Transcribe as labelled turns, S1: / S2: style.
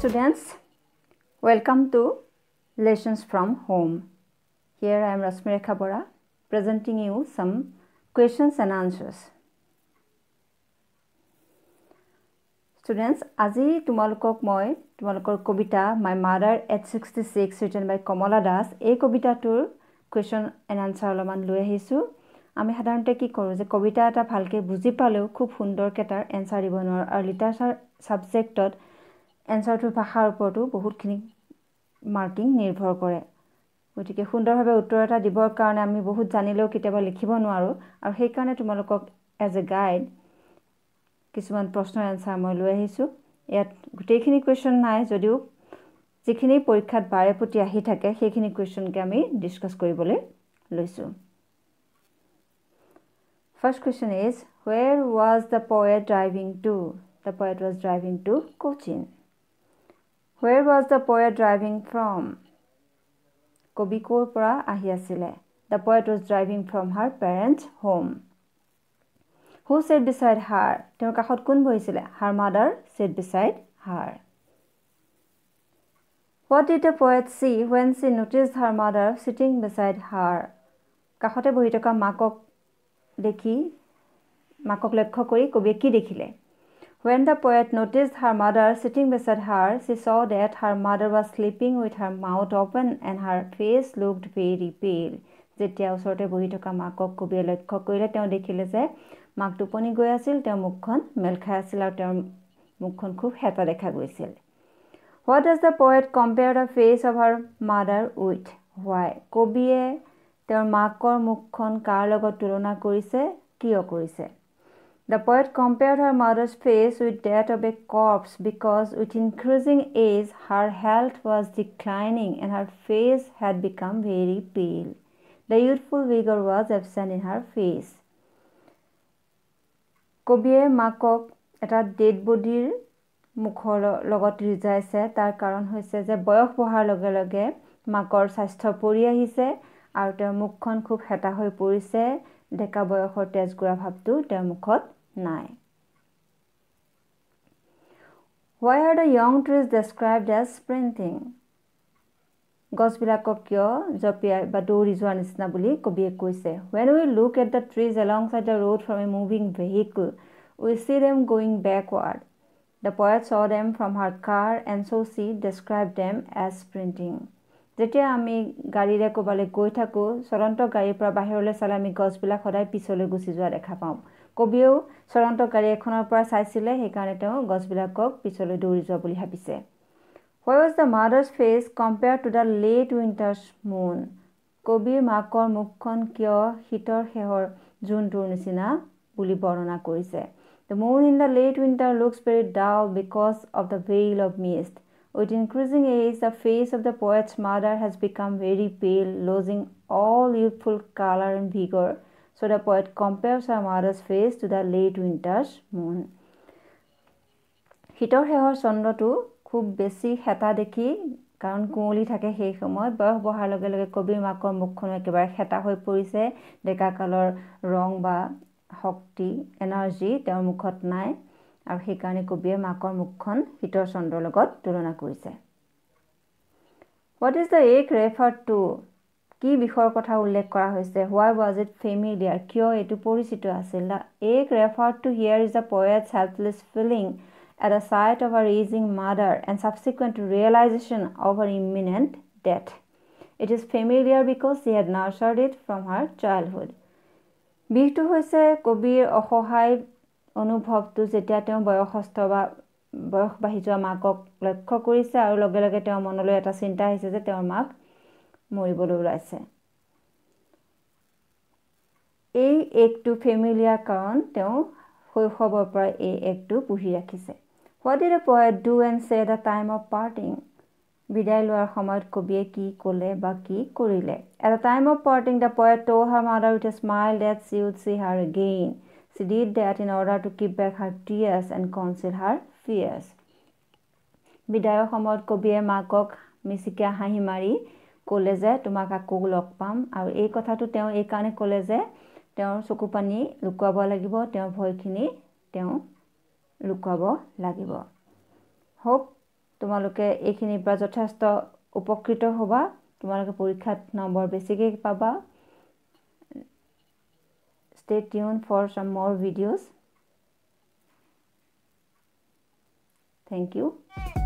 S1: students welcome to lessons from home here i am rashmi rekhabora presenting you some questions and answers students aji tumalokok moi tumalokor kobita my mother at 66 written by kamala das ei kobita tur question and answer loman loi ahisu আমি সাধাৰণতে কি কৰোঁ যে কবিতা এটা ভালকৈ বুজি পালেও খুব সুন্দৰকৈ তাৰ এনচাৰ দিব নোৱাৰোঁ আৰু লিটাৰেচাৰ ছাবজেক্টত এনচাৰটো ভাষাৰ ওপৰতো বহুতখিনি মাৰ্কিং নিৰ্ভৰ কৰে গতিকে সুন্দৰভাৱে উত্তৰ এটা দিবৰ কাৰণে আমি বহুত জানিলেও কেতিয়াবা লিখিব নোৱাৰোঁ আৰু সেইকাৰণে তোমালোকক এজ এ গাইড কিছুমান প্ৰশ্নৰ এনচাৰ মই লৈ আহিছোঁ ইয়াত গোটেইখিনি কুৱেশ্যন নাই যদিও যিখিনি পৰীক্ষাত বাৰে প্ৰতি আহি থাকে সেইখিনি কুৱেশ্যনকে আমি ডিছকাছ কৰিবলৈ লৈছোঁ first question is where was the poet driving to the poet was driving to Cochin where was the poet driving from কবি ক'ৰ পৰা আহি আছিলে the poet was driving from her parents home who sat beside her তেওঁৰ কাষত কোন বহিছিলে her mother sat beside her what did the poet see when she notice her mother sitting beside her কাষতে বহি থকা মাকক দেখি মাকক লক্ষ্য কৰি কবিয়ে কি দেখিলে When the poet noticed her mother sitting beside her, she saw that her mother was sleeping with her mouth open and her face looked very pale. যেতিয়া ওচৰতে বহি থকা মাকক কবিয়ে লক্ষ্য কৰিলে তেওঁ দেখিলে যে মাক টোপনি গৈ আছিল তেওঁৰ মুখখন মেল খাই আছিল আৰু তেওঁৰ মুখখন খুব হেঁপা দেখা গৈছিল what is the poet compare the face of her mother with why কবিয়ে তেওঁৰ মাকৰ মুখখন কাৰ লগত তুলনা কৰিছে কিয় কৰিছে The poet compared her mother's face with that of a corpse because, with increasing age, her health was declining and her face had become very pale. The youthful vigor was absent in her face. কবিয়ে মাকক এটা dead বডিৰ মুখৰ লগত ৰিজাইছে তাৰ কাৰণ হৈছে যে বয়স বঢ়াৰ লগে লগে মাকৰ স্বাস্থ্য পৰি আহিছে আৰু তেওঁৰ মুখখন খুব হেঁতা হৈ পৰিছে ডেকা বয়সৰ তেজগুৰা ভাৱটো তেওঁৰ মুখত নাই why are the young trees described as sprinting গছবিলাকক কিয় জঁপিয়াই বা দৌৰি যোৱাৰ নিচিনা বুলি কবিয়ে কৈছে when we look at the trees alongside the road from a moving vehicle we see them going backward the poet saw' them from her car and so' she describe them as sprinting যেতিয়া আমি গাড়ীৰে ক'ৰবালৈ গৈ থাকোঁ চলন্ত গাড়ীৰ পৰা বাহিৰলৈ চালে আমি গছবিলাক সদায় পিছলৈ গুচি যোৱা দেখা পাওঁ কবিয়েও চলন্ত গাড়ী এখনৰ পৰা চাইছিলে সেইকাৰণে তেওঁ গছবিলাকক পিছলৈ দৌৰি যোৱা বুলি ভাবিছে why was the mother's face compare to the late winter's moon কবিৰ মাকৰ মুখখন কিয় শীতৰ শেহৰ জোনটোৰ নিচিনা বুলি বৰ্ণনা কৰিছে the moon in the late winter looks very dull because of the veil of mist with increasing age the face of the poet's mother has become very pale losing all youthful colour and vigour So the poet compares Amara's face to the late winter's moon. শীতৰ শেষৰ চন্দ্ৰটো খুব বেছি হেতা দেখি কাৰণ কুঁৱলী থাকে সেই সময়ত বয়স বঢ়াৰ লগে লগে কবিৰ মাকৰ মুখখনো একেবাৰে হেতা হৈ পৰিছে ডেকাকালৰ ৰং বা শক্তি এনাৰ্জি তেওঁৰ মুখত নাই আৰু সেইকাৰণে কবিয়ে মাকৰ মুখখন শীতৰ চন্দ্ৰৰ লগত তুলনা কৰিছে what is the ache refer to কি বিষয়ৰ কথা উল্লেখ কৰা হৈছে হোৱাই ৱাজ ইট ফেমিলিয়াৰ কিয় এইটো পৰিচিত আছিল the ache refer to here is the poet helpless feeling at the sight of her ageing mother and subsequent realisation of her imminent death it is familiar because she had nurtured it from her childhood বিষটো হৈছে কবিৰ অসহায় অনুভৱটো যেতিয়া তেওঁ বয়সস্থ বা বয়স বাঢ়ি যোৱা মাকক লক্ষ্য কৰিছে আৰু লগে লগে তেওঁৰ মনলৈ এটা চিন্তা আহিছে যে তেওঁৰ মাক মৰিবলৈ ওলাইছে এই এগটো ফেমিলিয়াৰ কাৰণ তেওঁ শৈশৱৰ পৰা এই একটো পুহি ৰাখিছে what is a do and say at the time of parting বিদায় লোৱাৰ সময়ত কবিয়ে কি ক'লে বা কি কৰিলে at the time of parting the poet to' her mother with a smile that she would see her again she did that in order to keep back her tears and conceal her fears বিদায়ৰ সময়ত কবিয়ে মাকক মিচিকা হাঁহি মাৰি ক'লে যে তোমাক আকৌ লগ পাম আৰু এই কথাটো তেওঁ এইকাৰণে ক'লে যে তেওঁৰ চকু পানী লুকুৱাব লাগিব তেওঁৰ ভয়খিনি তেওঁ লুকুৱাব লাগিব হওক তোমালোকে এইখিনিৰ পৰা যথেষ্ট উপকৃত হ'বা তোমালোকে পৰীক্ষাত নম্বৰ বেছিকৈ পাবা ষ্টে টিউন ফৰ চাম মৰ ভিডিঅ'ছ থেংক ইউ